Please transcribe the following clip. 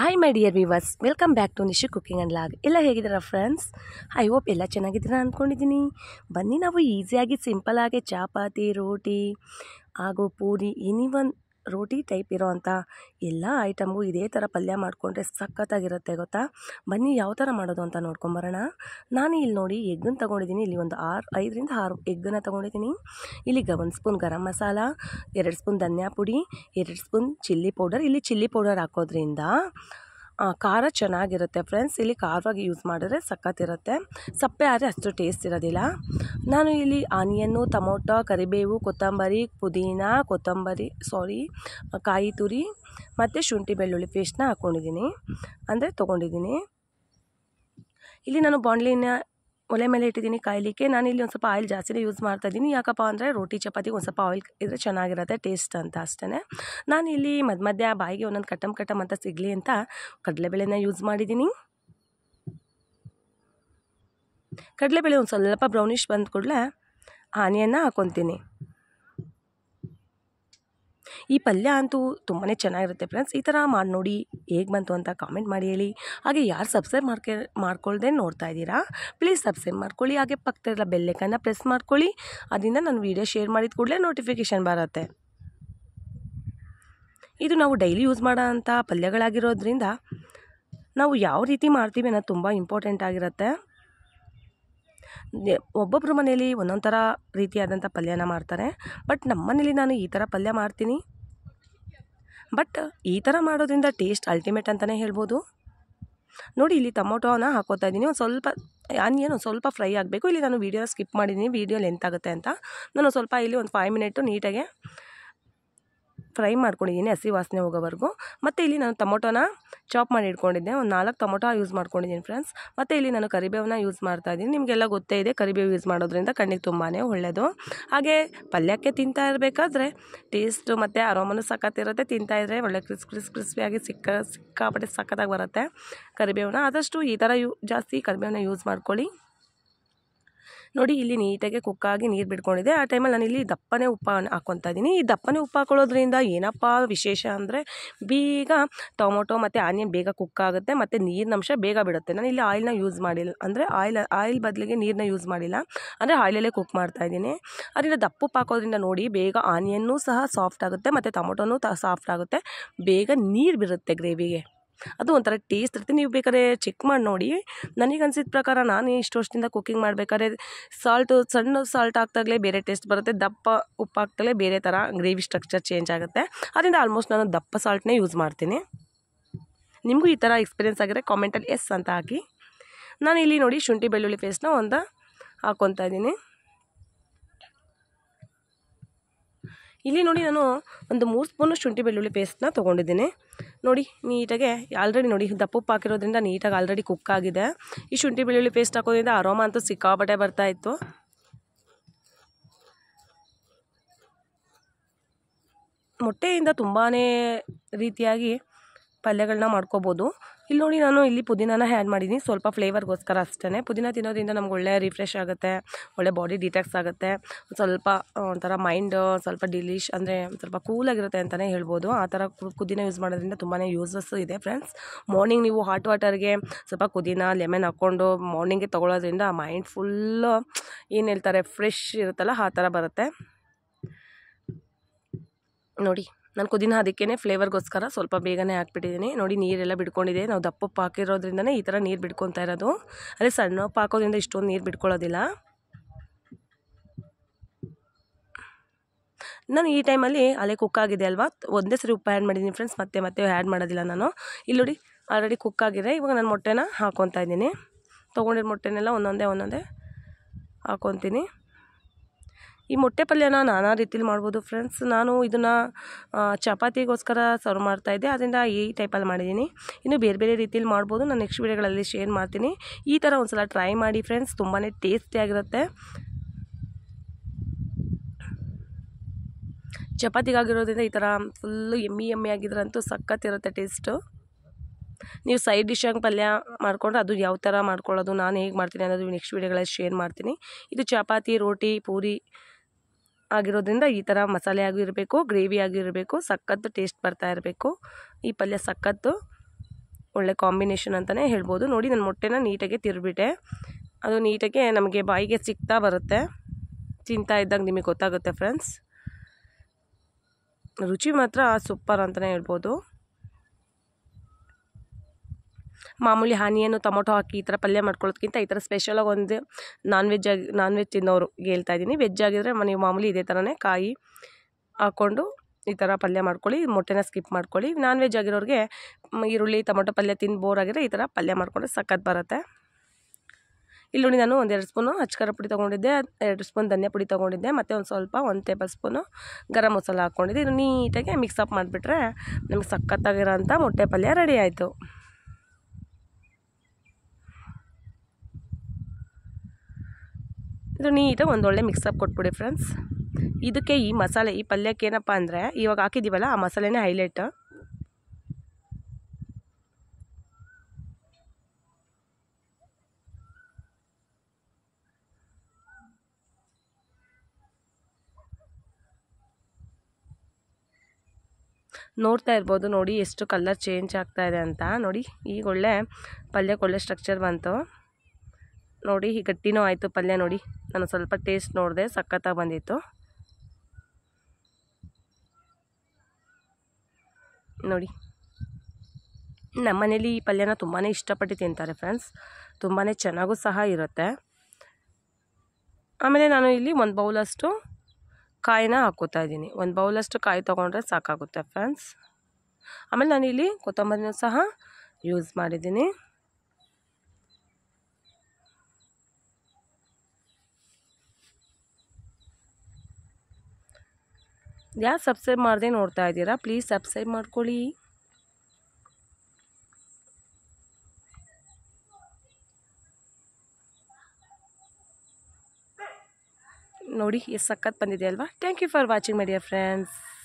hi my dear viewers welcome back to Nishu cooking and log ಎಲ್ಲ ಹೇಗಿದ್ದೀರಾ friends I hope ಎಲ್ಲ ಚೆನ್ನಾಗಿದ್ದೀರಾ ಅಂದ್ಕೊಂಡಿದ್ದೀನಿ ಬನ್ನಿ ನಾವು ಈಸಿಯಾಗಿ ಸಿಂಪಲ್ ಆಗಿ ಚಪಾತಿ ರೋಟಿ ಹಾಗೂ ಪೂರಿ ಎನಿ ಒನ್ ರೋಟಿ ಟೈಪ್ ಇರೋವಂಥ ಎಲ್ಲ ಐಟಮ್ಗೂ ಇದೇ ಥರ ಪಲ್ಯ ಮಾಡಿಕೊಂಡ್ರೆ ಸಖತ್ತಾಗಿರುತ್ತೆ ಗೊತ್ತಾ ಬನ್ನಿ ಯಾವ ಥರ ಮಾಡೋದು ಅಂತ ನೋಡ್ಕೊಂಬರೋಣ ನಾನು ಇಲ್ಲಿ ನೋಡಿ ಎಗ್ಗನ್ನು ತೊಗೊಂಡಿದ್ದೀನಿ ಇಲ್ಲಿ ಒಂದು ಆರು ಐದರಿಂದ ಆರು ಎಗ್ಗನ್ನು ತೊಗೊಂಡಿದ್ದೀನಿ ಇಲ್ಲಿ ಒಂದು ಸ್ಪೂನ್ ಗರಂ ಮಸಾಲ ಎರಡು ಸ್ಪೂನ್ ಧನ್ಯಾ ಪುಡಿ ಎರಡು ಸ್ಪೂನ್ ಚಿಲ್ಲಿ ಪೌಡರ್ ಇಲ್ಲಿ ಚಿಲ್ಲಿ ಪೌಡರ್ ಹಾಕೋದ್ರಿಂದ ಖಾರ ಚೆನ್ನಾಗಿರುತ್ತೆ ಫ್ರೆಂಡ್ಸ್ ಇಲ್ಲಿ ಖಾರವಾಗಿ ಯೂಸ್ ಮಾಡಿದ್ರೆ ಸಖತ್ತಿರುತ್ತೆ ಸಪ್ಪೆ ಆದರೆ ಅಷ್ಟು ಟೇಸ್ಟ್ ಇರೋದಿಲ್ಲ ನಾನು ಇಲ್ಲಿ ಆನಿಯನ್ನು ಟೊಮೊಟೊ ಕರಿಬೇವು ಕೊತ್ತಂಬರಿ ಪುದೀನ ಕೊತ್ತಂಬರಿ ಸಾರಿ ಕಾಯಿ ತುರಿ ಮತ್ತು ಶುಂಠಿ ಬೆಳ್ಳುಳ್ಳಿ ಪೇಸ್ಟ್ನ ಹಾಕ್ಕೊಂಡಿದ್ದೀನಿ ಅಂದರೆ ತೊಗೊಂಡಿದ್ದೀನಿ ಇಲ್ಲಿ ನಾನು ಬಾಂಡ್ಲಿನ ಒಲೆ ಮೇಲೆ ಇಟ್ಟಿದ್ದೀನಿ ಕಾಯಲಿಕ್ಕೆ ಇಲ್ಲಿ ಒಂದು ಸ್ವಲ್ಪ ಆಯಿಲ್ ಜಾಸ್ತಿನೇ ಯೂಸ್ ಮಾಡ್ತಾ ಇದ್ದೀನಿ ಯಾಕಪ್ಪ ಅಂದರೆ ರೋಟಿ ಚಪಾತಿ ಒಂದು ಸ್ವಲ್ಪ ಆಯಿಲ್ ಇದ್ದರೆ ಚೆನ್ನಾಗಿರುತ್ತೆ ಟೇಸ್ಟ್ ಅಂತ ಅಷ್ಟೇ ಇಲ್ಲಿ ಮಧ್ಯ ಮಧ್ಯ ಬಾಯಿಗೆ ಒಂದೊಂದು ಕಟಮ್ ಕಟಮ್ ಅಂತ ಸಿಗಲಿ ಅಂತ ಕಡಲೆಬೇಳೆನ ಯೂಸ್ ಮಾಡಿದ್ದೀನಿ ಕಡಲೆಬೇಳೆ ಒಂದು ಸ್ವಲ್ಪ ಬ್ರೌನಿಷ್ ಬಂದ ಕೂಡಲೇ ಆನಿಯನ್ನು ಹಾಕೊತೀನಿ ಈ ಪಲ್ಯ ಅಂತೂ ತುಂಬಾ ಚೆನ್ನಾಗಿರುತ್ತೆ ಫ್ರೆಂಡ್ಸ್ ಈ ಥರ ಮಾಡಿ ನೋಡಿ ಹೇಗೆ ಬಂತು ಅಂತ ಕಾಮೆಂಟ್ ಮಾಡಿ ಹೇಳಿ ಹಾಗೆ ಯಾರು ಸಬ್ಸ್ಕ್ರೈಬ್ ಮಾಡ್ಕೆ ಮಾಡ್ಕೊಳ್ದೆ ನೋಡ್ತಾ ಇದ್ದೀರಾ ಪ್ಲೀಸ್ ಸಬ್ಸ್ಕ್ರೈಬ್ ಮಾಡ್ಕೊಳ್ಳಿ ಹಾಗೆ ಪಕ್ಕದಲ್ಲ ಬೆಲ್ಲೆಕನ್ನು ಪ್ರೆಸ್ ಮಾಡ್ಕೊಳ್ಳಿ ಅದರಿಂದ ನಾನು ವೀಡಿಯೋ ಶೇರ್ ಮಾಡಿದ ಕೂಡಲೇ ನೋಟಿಫಿಕೇಷನ್ ಬರುತ್ತೆ ಇದು ನಾವು ಡೈಲಿ ಯೂಸ್ ಮಾಡೋಂಥ ಪಲ್ಯಗಳಾಗಿರೋದ್ರಿಂದ ನಾವು ಯಾವ ರೀತಿ ಮಾಡ್ತೀವಿ ಅನ್ನೋದು ತುಂಬ ಇಂಪಾರ್ಟೆಂಟ್ ಆಗಿರುತ್ತೆ ಒಬ್ಬೊಬ್ಬರ ಮನೇಲಿ ಒಂದೊಂದು ಥರ ರೀತಿಯಾದಂಥ ಪಲ್ಯನ ಮಾಡ್ತಾರೆ ಬಟ್ ನಮ್ಮ ಮನೇಲಿ ನಾನು ಈ ಥರ ಪಲ್ಯ ಮಾಡ್ತೀನಿ ಬಟ್ ಈ ಥರ ಮಾಡೋದ್ರಿಂದ ಟೇಸ್ಟ್ ಅಲ್ಟಿಮೇಟ್ ಅಂತಲೇ ಹೇಳ್ಬೋದು ನೋಡಿ ಇಲ್ಲಿ ಟೊಮೊಟೋನ ಹಾಕೋತಾ ಇದ್ದೀನಿ ಒಂದು ಸ್ವಲ್ಪ ಆನಿಯನ್ ಒಂದು ಸ್ವಲ್ಪ ಫ್ರೈ ಆಗಬೇಕು ಇಲ್ಲಿ ನಾನು ವೀಡಿಯೋನ ಸ್ಕಿಪ್ ಮಾಡಿದ್ದೀನಿ ವೀಡಿಯೋ ಲೆಂತ್ ಆಗುತ್ತೆ ಅಂತ ನಾನು ಸ್ವಲ್ಪ ಇಲ್ಲಿ ಒಂದು ಫೈವ್ ಮಿನಿಟು ನೀಟಾಗೆ ಫ್ರೈ ಮಾಡ್ಕೊಂಡಿದ್ದೀನಿ ಹಸಿ ವಾಸನೆ ಹೋಗೋವರೆಗೂ ಮತ್ತು ಇಲ್ಲಿ ನಾನು ಟೊಮೊಟೊನ ಚಾಪ್ ಮಾಡಿ ಇಟ್ಕೊಂಡಿದ್ದೆ ಒಂದು ನಾಲ್ಕು ಟೊಮೊಟೊ ಯೂಸ್ ಮಾಡ್ಕೊಂಡಿದ್ದೀನಿ ಫ್ರೆಂಡ್ಸ್ ಮತ್ತು ಇಲ್ಲಿ ನಾನು ಕರಿಬೇವನ್ನ ಯೂಸ್ ಮಾಡ್ತಾ ಇದ್ದೀನಿ ನಿಮಗೆಲ್ಲ ಗೊತ್ತೇ ಇದೆ ಕರಿಬೇವು ಯೂಸ್ ಮಾಡೋದ್ರಿಂದ ಕಣ್ಣಿಗೆ ತುಂಬಾ ಒಳ್ಳೆಯದು ಹಾಗೆ ಪಲ್ಯಕ್ಕೆ ತಿಂತಾ ಇರಬೇಕಾದ್ರೆ ಟೇಸ್ಟು ಮತ್ತು ಅರೋಮನು ಸಖತ್ತಿರುತ್ತೆ ತಿಂತಾ ಇದ್ರೆ ಒಳ್ಳೆ ಕ್ರಿಸ್ ಕ್ರಿಸ್ ಕ್ರಿಸ್ಪಿಯಾಗಿ ಸಿಕ್ಕ ಸಿಕ್ಕಾಪಟ್ಟೆ ಸಖತ್ತಾಗಿ ಬರುತ್ತೆ ಕರಿಬೇವನ್ನ ಆದಷ್ಟು ಈ ಥರ ಯೂ ಜಾಸ್ತಿ ಕರಿಬೇವನ್ನ ಯೂಸ್ ಮಾಡ್ಕೊಳ್ಳಿ ನೋಡಿ ಇಲ್ಲಿ ನೀಟಾಗಿ ಕುಕ್ಕಾಗಿ ನೀರು ಬಿಟ್ಕೊಂಡಿದೆ ಆ ಟೈಮಲ್ಲಿ ನಾನು ಇಲ್ಲಿ ದಪ್ಪನೇ ಉಪ್ಪು ಹಾಕ್ಕೊತಾ ಇದ್ದೀನಿ ಈ ದಪ್ಪನೇ ಉಪ್ಪು ಹಾಕೊಳ್ಳೋದ್ರಿಂದ ಏನಪ್ಪ ವಿಶೇಷ ಅಂದರೆ ಬೇಗ ಟೊಮೊಟೊ ಮತ್ತು ಆನಿಯನ್ ಬೇಗ ಕುಕ್ ಆಗುತ್ತೆ ಮತ್ತು ನೀರಿನಂಶ ಬೇಗ ಬಿಡುತ್ತೆ ನಾನು ಇಲ್ಲಿ ಆಯಿಲ್ನ ಯೂಸ್ ಮಾಡಿಲ್ಲ ಅಂದರೆ ಆಯಿಲ್ ಆಯಿಲ್ ಬದಲಿಗೆ ನೀರನ್ನ ಯೂಸ್ ಮಾಡಿಲ್ಲ ಅಂದರೆ ಆಯಿಲಲ್ಲೇ ಕುಕ್ ಮಾಡ್ತಾ ಮಾಡ್ತಾಯಿದ್ದೀನಿ ಅದರಿಂದ ಉಪ್ಪು ಹಾಕೋದ್ರಿಂದ ನೋಡಿ ಬೇಗ ಆನಿಯನ್ನು ಸಹ ಸಾಫ್ಟ್ ಆಗುತ್ತೆ ಮತ್ತು ಟೊಮೊಟೊನೂ ಸಾಫ್ಟ್ ಆಗುತ್ತೆ ಬೇಗ ನೀರು ಬಿರುತ್ತೆ ಗ್ರೇವಿಗೆ ಅದು ಒಂಥರ ಟೇಸ್ಟ್ ಇರುತ್ತೆ ನೀವು ಬೇಕಾದ್ರೆ ಚೆಕ್ ಮಾಡಿ ನೋಡಿ ನನಗೆ ಅನ್ಸಿದ ಪ್ರಕಾರ ನಾನು ಇಷ್ಟು ವರ್ಷದಿಂದ ಕುಕ್ಕಿಂಗ್ ಮಾಡಬೇಕಾದ್ರೆ ಸಾಲ್ಟು ಸಣ್ಣ ಸಾಲ್ಟ್ ಹಾಕ್ದಾಗಲೇ ಬೇರೆ ಟೇಸ್ಟ್ ಬರುತ್ತೆ ದಪ್ಪ ಉಪ್ಪು ಹಾಕ್ದಾಗಲೇ ಬೇರೆ ಥರ ಗ್ರೇವಿ ಸ್ಟ್ರಕ್ಚರ್ ಚೇಂಜ್ ಆಗುತ್ತೆ ಅದರಿಂದ ಆಲ್ಮೋಸ್ಟ್ ನಾನು ದಪ್ಪ ಸಾಲ್ಟ್ನೇ ಯೂಸ್ ಮಾಡ್ತೀನಿ ನಿಮಗೂ ಈ ಥರ ಎಕ್ಸ್ಪೀರಿಯೆನ್ಸ್ ಆಗಿದ್ರೆ ಕಾಮೆಂಟಲ್ಲಿ ಎಸ್ ಅಂತ ಹಾಕಿ ನಾನು ಇಲ್ಲಿ ನೋಡಿ ಶುಂಠಿ ಬೆಳ್ಳುಳ್ಳಿ ಪೇಸ್ಟ್ನ ಒಂದು ಹಾಕ್ಕೊತಾ ಇದ್ದೀನಿ ಇಲ್ಲಿ ನೋಡಿ ನಾನು ಒಂದು ಮೂರು ಸ್ಪೂನು ಶುಂಠಿ ಬೆಳ್ಳುಳ್ಳಿ ಪೇಸ್ಟ್ನ ತೊಗೊಂಡಿದ್ದೀನಿ ನೋಡಿ ನೀಟಾಗೆ ಆಲ್ರೆಡಿ ನೋಡಿ ದಪ್ಪ ಹಾಕಿರೋದ್ರಿಂದ ನೀಟಾಗಿ ಆಲ್ರೆಡಿ ಕುಕ್ ಆಗಿದೆ ಈ ಶುಂಠಿ ಬೆಳ್ಳುಳ್ಳಿ ಪೇಸ್ಟ್ ಹಾಕೋದ್ರಿಂದ ಅರೋಮ ಅಂತೂ ಸಿಕ್ಕಾಪಟ್ಟೆ ಬರ್ತಾಯಿತ್ತು ಮೊಟ್ಟೆಯಿಂದ ತುಂಬಾ ರೀತಿಯಾಗಿ ಪಲ್ಯಗಳನ್ನ ಮಾಡ್ಕೋಬೋದು ಇಲ್ಲಿ ನೋಡಿ ನಾನು ಇಲ್ಲಿ ಪುದೀನಾನ ಹ್ಯಾಡ್ ಮಾಡಿದ್ದೀನಿ ಸ್ವಲ್ಪ ಫ್ಲೇವರ್ಗೋಸ್ಕರ ಅಷ್ಟೇ ಪುದೀನ ತಿನ್ನೋದ್ರಿಂದ ನಮ್ಗೆ ಒಳ್ಳೆ ರಿಫ್ರೆಶ್ ಆಗುತ್ತೆ ಒಳ್ಳೆ ಬಾಡಿ ಡಿಟ್ಯಾಕ್ಸ್ ಆಗುತ್ತೆ ಸ್ವಲ್ಪ ಒಂಥರ ಮೈಂಡ್ ಸ್ವಲ್ಪ ಡಿಲೀಶ್ ಅಂದರೆ ಸ್ವಲ್ಪ ಕೂಲಾಗಿರುತ್ತೆ ಅಂತಲೇ ಹೇಳ್ಬೋದು ಆ ಥರ ಪುದೀನ ಯೂಸ್ ಮಾಡೋದ್ರಿಂದ ತುಂಬಾ ಯೂಸಸ್ ಇದೆ ಫ್ರೆಂಡ್ಸ್ ಮಾರ್ನಿಂಗ್ ನೀವು ಹಾಟ್ ವಾಟರ್ಗೆ ಸ್ವಲ್ಪ ಪುದೀನ ಲೆಮನ್ ಹಾಕ್ಕೊಂಡು ಮಾರ್ನಿಂಗ್ಗೆ ತೊಗೊಳೋದ್ರಿಂದ ಮೈಂಡ್ ಫುಲ್ಲು ಏನು ಹೇಳ್ತಾರೆ ಫ್ರೆಶ್ ಇರುತ್ತಲ್ಲ ಆ ಥರ ಬರುತ್ತೆ ನೋಡಿ ನಾನು ಕುದಿನ ಅದಕ್ಕೇ ಫ್ಲೇವರ್ಗೋಸ್ಕರ ಸ್ವಲ್ಪ ಬೇಗನೆ ಹಾಕ್ಬಿಟ್ಟಿದ್ದೀನಿ ನೋಡಿ ನೀರೆಲ್ಲ ಬಿಡ್ಕೊಂಡಿದೆ ನಾವು ದಪ್ಪಪ್ಪ ಹಾಕಿರೋದ್ರಿಂದನೇ ಈ ಥರ ನೀರು ಬಿಡ್ಕೊತಾ ಇರೋದು ಅದೇ ಸಣ್ಣ ಹಾಕೋದ್ರಿಂದ ಇಷ್ಟೊಂದು ನೀರು ಬಿಟ್ಕೊಳ್ಳೋದಿಲ್ಲ ನಾನು ಈ ಟೈಮಲ್ಲಿ ಅಲೆ ಕುಕ್ ಆಗಿದೆ ಅಲ್ವಾ ಒಂದೇ ಸರಿ ಉಪ್ಪು ಆ್ಯಡ್ ಮಾಡಿದ್ದೀನಿ ಫ್ರೆಂಡ್ಸ್ ಮತ್ತೆ ಮತ್ತೆ ಆ್ಯಡ್ ಮಾಡೋದಿಲ್ಲ ನಾನು ಇಲ್ಲಿ ನೋಡಿ ಆಲ್ರೆಡಿ ಕುಕ್ ಆಗಿದೆ ಇವಾಗ ನಾನು ಮೊಟ್ಟೆನ ಹಾಕ್ಕೊತಾ ಇದ್ದೀನಿ ತೊಗೊಂಡಿರೋ ಮೊಟ್ಟೆನೆಲ್ಲ ಒಂದೊಂದೇ ಒಂದೊಂದೇ ಹಾಕ್ಕೊತೀನಿ ಈ ಮೊಟ್ಟೆ ಪಲ್ಯನ ನಾನಾ ರೀತಿಲಿ ಮಾಡ್ಬೋದು ಫ್ರೆಂಡ್ಸ್ ನಾನು ಇದನ್ನು ಚಪಾತಿಗೋಸ್ಕರ ಸರ್ವ್ ಮಾಡ್ತಾಯಿದ್ದೆ ಅದರಿಂದ ಈ ಟೈಪಲ್ಲಿ ಮಾಡಿದ್ದೀನಿ ಇನ್ನು ಬೇರೆ ಬೇರೆ ರೀತಿಲಿ ಮಾಡ್ಬೋದು ನಾನು ನೆಕ್ಸ್ಟ್ ವೀಡಿಯೋಗಳಲ್ಲಿ ಶೇರ್ ಮಾಡ್ತೀನಿ ಈ ಥರ ಒಂದು ಸಲ ಟ್ರೈ ಮಾಡಿ ಫ್ರೆಂಡ್ಸ್ ತುಂಬಾ ಟೇಸ್ಟಿಯಾಗಿರುತ್ತೆ ಚಪಾತಿಗಾಗಿರೋದ್ರಿಂದ ಈ ಥರ ಫುಲ್ಲು ಎಮ್ಮಿ ಎಮ್ಮಿ ಆಗಿದ್ರಂತೂ ಇರುತ್ತೆ ಟೇಸ್ಟು ನೀವು ಸೈಡ್ ಡಿಶಾಗಿ ಪಲ್ಯ ಮಾಡ್ಕೊಂಡ್ರೆ ಅದು ಯಾವ ಥರ ಮಾಡ್ಕೊಳ್ಳೋದು ನಾನು ಹೇಗೆ ಮಾಡ್ತೀನಿ ಅನ್ನೋದು ನೆಕ್ಸ್ಟ್ ವೀಡಿಯೋಗಳಲ್ಲಿ ಶೇರ್ ಮಾಡ್ತೀನಿ ಇದು ಚಪಾತಿ ರೋಟಿ ಪೂರಿ ಆಗಿರೋದ್ರಿಂದ ಈ ಥರ ಮಸಾಲೆ ಆಗೂ ಇರಬೇಕು ಗ್ರೇವಿ ಆಗೂ ಇರಬೇಕು ಸಖತ್ತು ಟೇಸ್ಟ್ ಬರ್ತಾ ಇರಬೇಕು ಈ ಪಲ್ಯ ಸಖತ್ತು ಒಳ್ಳೆ ಕಾಂಬಿನೇಷನ್ ಅಂತಲೇ ಹೇಳ್ಬೋದು ನೋಡಿ ನಾನು ಮೊಟ್ಟೆನ ನೀಟಾಗಿ ತಿರ್ಬಿಟ್ಟೆ ಅದು ನೀಟಾಗಿ ನಮಗೆ ಬಾಯಿಗೆ ಸಿಗ್ತಾ ಬರುತ್ತೆ ತಿಂತಾ ಇದ್ದಾಗ ನಿಮಗೆ ಗೊತ್ತಾಗುತ್ತೆ ಫ್ರೆಂಡ್ಸ್ ರುಚಿ ಮಾತ್ರ ಸೂಪರ್ ಅಂತಲೇ ಹೇಳ್ಬೋದು ಮಾಮೂಲಿ ಹಾನಿಯನ್ನು ಟೊಮೊಟೊ ಹಾಕಿ ಈ ಥರ ಪಲ್ಯ ಮಾಡ್ಕೊಳ್ಳೋದಕ್ಕಿಂತ ಈ ಥರ ಸ್ಪೆಷಲಾಗಿ ಒಂದು ನಾನ್ ವೆಜ್ ಆಗಿ ನಾನ್ ವೆಜ್ ತಿನ್ನೋರಿಗೆ ಹೇಳ್ತಾ ಇದ್ದೀನಿ ವೆಜ್ ಆಗಿದ್ದರೆ ನೀವು ಮಾಮೂಲಿ ಇದೇ ಥರನೇ ಕಾಯಿ ಹಾಕ್ಕೊಂಡು ಈ ಥರ ಪಲ್ಯ ಮಾಡ್ಕೊಳ್ಳಿ ಮೊಟ್ಟೆನ ಸ್ಕಿಪ್ ಮಾಡ್ಕೊಳ್ಳಿ ನಾನ್ ವೆಜ್ ಆಗಿರೋರಿಗೆ ಈರುಳ್ಳಿ ಟೊಮೊಟೊ ಪಲ್ಯ ತಿಂದು ಬೋರ್ ಆಗಿದ್ರೆ ಈ ಥರ ಪಲ್ಯ ಮಾಡ್ಕೊಂಡ್ರೆ ಸಖತ್ ಬರುತ್ತೆ ಇಲ್ಲಿ ನೋಡಿ ನಾನು ಒಂದೆರಡು ಸ್ಪೂನು ಅಚ್ಕಾರ ಪುಡಿ ತೊಗೊಂಡಿದ್ದೆ ಎರಡು ಸ್ಪೂನ್ ಧನಿಯಾ ಪುಡಿ ತೊಗೊಂಡಿದ್ದೆ ಮತ್ತು ಒಂದು ಸ್ವಲ್ಪ ಒಂದು ಟೇಬಲ್ ಸ್ಪೂನು ಗರಂ ಮಸಾಲ ಹಾಕ್ಕೊಂಡಿದ್ದೆ ಇದು ನೀಟಾಗಿ ಮಿಕ್ಸಪ್ ಮಾಡಿಬಿಟ್ರೆ ನಮಗೆ ಸಖತ್ತಾಗಿರೋಂಥ ಮೊಟ್ಟೆ ಪಲ್ಯ ರೆಡಿ ಆಯಿತು ಇದು ನೀಟಾಗಿ ಒಂದೊಳ್ಳೆ ಮಿಕ್ಸಪ್ ಕೊಟ್ಬಿಡಿ ಫ್ರೆಂಡ್ಸ್ ಇದಕ್ಕೆ ಈ ಮಸಾಲೆ ಈ ಪಲ್ಯಕ್ಕೆ ಏನಪ್ಪ ಅಂದರೆ ಇವಾಗ ಹಾಕಿದ್ದೀವಲ್ಲ ಆ ಮಸಾಲೆನೇ ಹೈಲೈಟ್ ನೋಡ್ತಾ ಇರ್ಬೋದು ನೋಡಿ ಎಷ್ಟು ಕಲರ್ ಚೇಂಜ್ ಆಗ್ತಾ ಇದೆ ಅಂತ ನೋಡಿ ಈಗ ಒಳ್ಳೆ ಪಲ್ಯಕ್ಕೆ ಒಳ್ಳೆ ಸ್ಟ್ರಕ್ಚರ್ ಬಂತು ನೋಡಿ ಈ ಗಟ್ಟಿನೂ ಆಯಿತು ಪಲ್ಯ ನೋಡಿ ನಾನು ಸ್ವಲ್ಪ ಟೇಸ್ಟ್ ನೋಡಿದೆ ಸಖತ್ತಾಗಿ ಬಂದಿತ್ತು ನೋಡಿ ನಮ್ಮ ಮನೇಲಿ ಈ ಪಲ್ಯನ ತುಂಬಾ ಇಷ್ಟಪಟ್ಟು ತಿಂತಾರೆ ಫ್ರೆಂಡ್ಸ್ ತುಂಬಾ ಚೆನ್ನಾಗೂ ಸಹ ಇರುತ್ತೆ ಆಮೇಲೆ ನಾನು ಇಲ್ಲಿ ಒಂದು ಬೌಲಷ್ಟು ಕಾಯಿನ ಹಾಕೋತಾ ಇದ್ದೀನಿ ಒಂದು ಬೌಲಷ್ಟು ಕಾಯಿ ತೊಗೊಂಡ್ರೆ ಸಾಕಾಗುತ್ತೆ ಫ್ರೆಂಡ್ಸ್ ಆಮೇಲೆ ನಾನು ಇಲ್ಲಿ ಕೊತ್ತಂಬರಿನೂ ಸಹ ಯೂಸ್ ಮಾಡಿದ್ದೀನಿ यार सब्सक्राइब मारदे नोड़ता प्लीज सब्सक्राइब मी नोड़ी सख्त बंद thank you for watching my friends